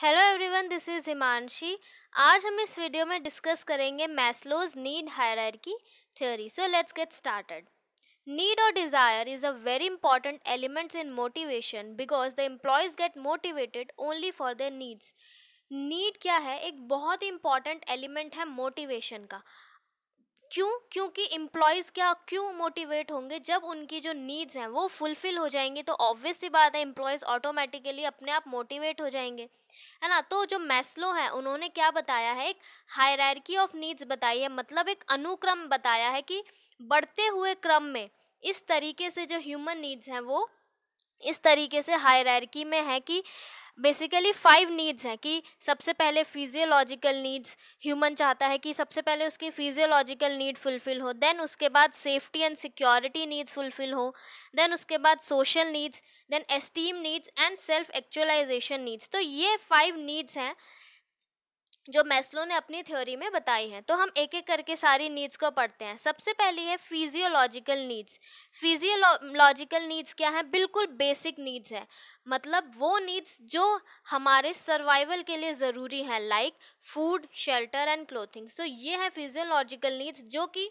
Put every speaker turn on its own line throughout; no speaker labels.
Hello everyone this is Himanshi आज हम इस वीडियो में डिस्कस करेंगे मैस्लोज नीड हायर की theory so let's get started need or desire is a very important elements in motivation because the employees get motivated only for their needs need क्या है एक बहुत ही इंपॉर्टेंट एलिमेंट है motivation का क्यों क्योंकि इम्प्लॉयज़ क्या क्यों मोटिवेट होंगे जब उनकी जो नीड्स हैं वो फुलफ़िल हो जाएंगी तो ऑब्वियस सी बात है इम्प्लॉयज़ ऑटोमेटिकली अपने आप मोटिवेट हो जाएंगे है ना तो जो मैस्लो है उन्होंने क्या बताया है एक हायरकी ऑफ नीड्स बताई है मतलब एक अनुक्रम बताया है कि बढ़ते हुए क्रम में इस तरीके से जो ह्यूमन नीड्स हैं वो इस तरीके से हायरकी में है कि बेसिकली फाइव नीड्स हैं कि सबसे पहले फिजियोलॉजिकल नीड्स ह्यूमन चाहता है कि सबसे पहले उसकी फिजियोलॉजिकल नीड फुलफिल हो देन उसके बाद safety and security needs fulfil हो देन उसके बाद social needs then esteem needs and self actualisation needs तो ये फाइव नीड्स हैं जो मैस्लो ने अपनी थ्योरी में बताई हैं तो हम एक एक करके सारी नीड्स को पढ़ते हैं सबसे पहली है फिजियोलॉजिकल नीड्स फिजियोलॉजिकल नीड्स क्या है बिल्कुल बेसिक नीड्स है मतलब वो नीड्स जो हमारे सर्वाइवल के लिए ज़रूरी हैं like food shelter and clothing so ये है फिजियोलॉजिकल नीड्स जो कि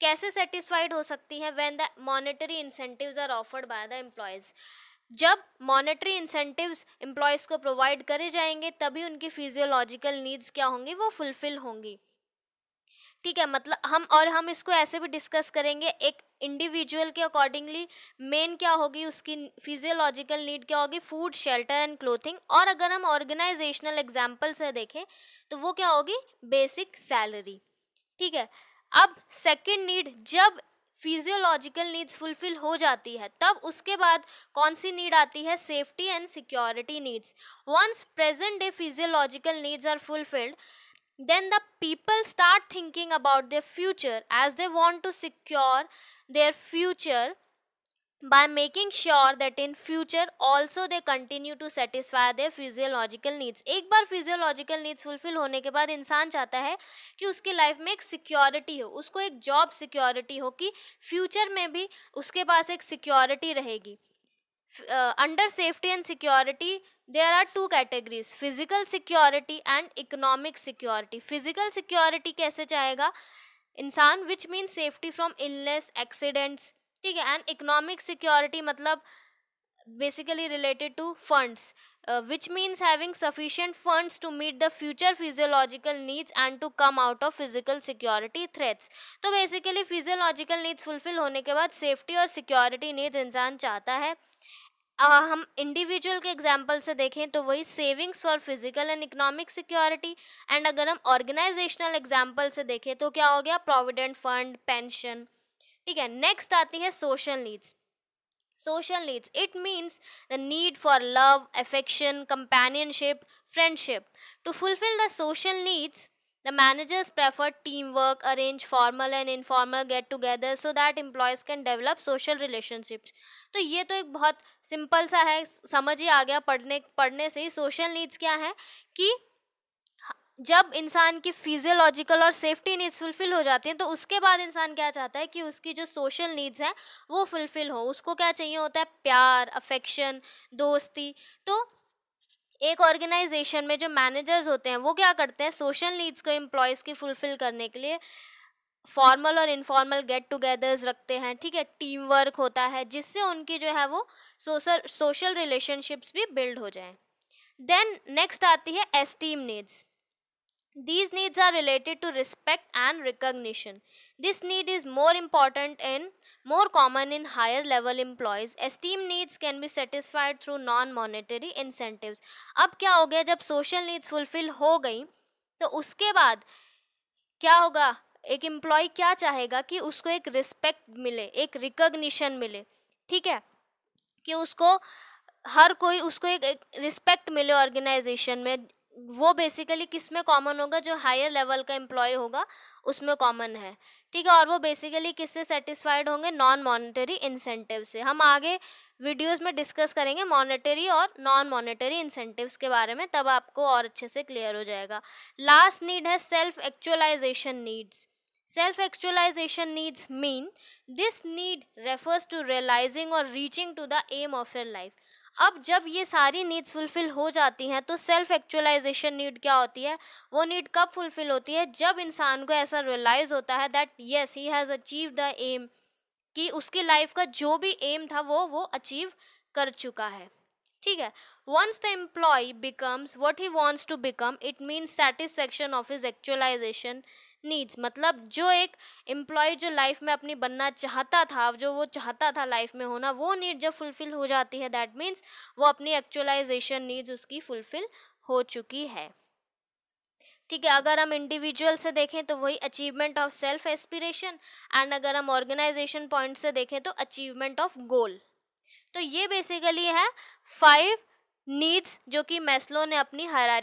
कैसे सेटिस्फाइड हो सकती हैं when the monetary incentive are offered by the employees जब मॉनेटरी इंसेंटिव्स एम्प्लॉयज़ को प्रोवाइड करे जाएंगे तभी उनकी फिजियोलॉजिकल नीड्स क्या होंगी वो फुलफ़िल होंगी ठीक है मतलब हम और हम इसको ऐसे भी डिस्कस करेंगे एक इंडिविजुअल के अकॉर्डिंगली मेन क्या होगी उसकी फिजियोलॉजिकल नीड क्या होगी फूड शेल्टर एंड क्लोथिंग और अगर हम ऑर्गेनाइजेशनल एग्जाम्पल से देखें तो वो क्या होगी बेसिक सैलरी ठीक है अब सेकेंड नीड जब फिजियोलॉजिकल नीड्स फुलफिल हो जाती है तब उसके बाद कौन सी नीड आती है safety and security needs once present day physiological needs are fulfilled then the people start thinking about their future as they want to secure their future by making sure that in future also they continue to satisfy their physiological needs एक बार physiological needs fulfill होने के बाद इंसान चाहता है कि उसकी life में एक सिक्योरिटी हो उसको एक जॉब सिक्योरिटी हो कि फ्यूचर में भी उसके पास एक सिक्योरिटी रहेगी under safety and security there are two categories physical security and economic security physical security कैसे चाहेगा इंसान which mean safety from illness accidents ठीक है एंड इकोनॉमिक सिक्योरिटी मतलब basically related to funds which means having sufficient funds to meet the future physiological needs and to come out of physical security threats तो basically physiological needs fulfil होने के बाद safety और security needs इंसान चाहता है Uh, हम individual के एग्जाम्पल से देखें तो वही savings for physical and economic security and अगर हम ऑर्गेनाइजेशनल एग्जाम्पल से देखें तो क्या हो गया प्रोविडेंट फंड पेंशन ठीक है नेक्स्ट आती है social needs social needs it means the need for love affection companionship friendship to fulfil the social needs the managers prefer team work arrange formal and informal get together so that employees can develop social relationships तो ये तो एक बहुत simple सा है समझ ही आ गया पढ़ने पढ़ने से ही सोशल नीड्स क्या है कि जब इंसान की फिजियोलॉजिकल और सेफ्टी नीड्स फुलफ़िल हो जाती हैं तो उसके बाद इंसान क्या चाहता है कि उसकी जो सोशल नीड्स हैं वो फुलफ़िल हो उसको क्या चाहिए होता है प्यार अफेक्शन दोस्ती तो एक ऑर्गेनाइजेशन में जो मैनेजर्स होते हैं वो क्या करते हैं सोशल नीड्स को एम्प्लॉयज़ की फुलफ़िल करने के लिए फॉर्मल और इनफॉर्मल गेट टुगेदर्स रखते हैं ठीक है टीम वर्क होता है जिससे उनकी जो है वो सोशल सोशल रिलेशनशिप्स भी बिल्ड हो जाए देन नेक्स्ट आती है esteem needs These needs are related to respect and recognition. This need is more important in more common in higher level employees. Esteem needs can be satisfied through non monetary incentives. ab kya ho gaya jab social needs fulfill ho gayi to uske baad kya hoga एक employee क्या चाहेगा कि उसको एक respect मिले एक recognition मिले ठीक है कि उसको हर कोई उसको एक रिस्पेक्ट मिले ऑर्गेनाइजेशन में वो बेसिकली किस में कॉमन होगा जो हायर लेवल का एम्प्लॉय होगा उसमें कॉमन है ठीक है और वो बेसिकली किससे सेटिस्फाइड होंगे नॉन मॉनेटरी इंसेंटिव से हम आगे वीडियोस में डिस्कस करेंगे मॉनेटरी और नॉन मॉनेटरी इंसेंटिव्स के बारे में तब आपको और अच्छे से क्लियर हो जाएगा लास्ट नीड है self actualisation needs self actualisation needs mean this need refers to realising or reaching to the aim of your life अब जब ये सारी नीड्स फुलफ़िल हो जाती हैं तो सेल्फ एक्चुअलाइजेशन नीड क्या होती है वो नीड कब फुलफ़िल होती है जब इंसान को ऐसा रियलाइज़ होता है that yes he has achieve the aim कि उसकी लाइफ का जो भी एम था वो वो अचीव कर चुका है ठीक है once the employee becomes what he wants to become it means satisfaction of his actualisation needs मतलब जो एक एम्प्लॉय जो लाइफ में अपनी बनना चाहता था जो वो चाहता था लाइफ में होना वो नीड जब फुलफ़िल हो जाती है दैट मीन्स वो अपनी एक्चुअलाइजेशन नीड्स उसकी फुलफ़िल हो चुकी है ठीक है अगर हम इंडिविजुअल से देखें तो वही achievement of self aspiration and अगर हम ऑर्गेनाइजेशन पॉइंट से देखें तो अचीवमेंट ऑफ गोल तो ये बेसिकली है फाइव नीड्स जो कि मैस्लो ने अपनी हर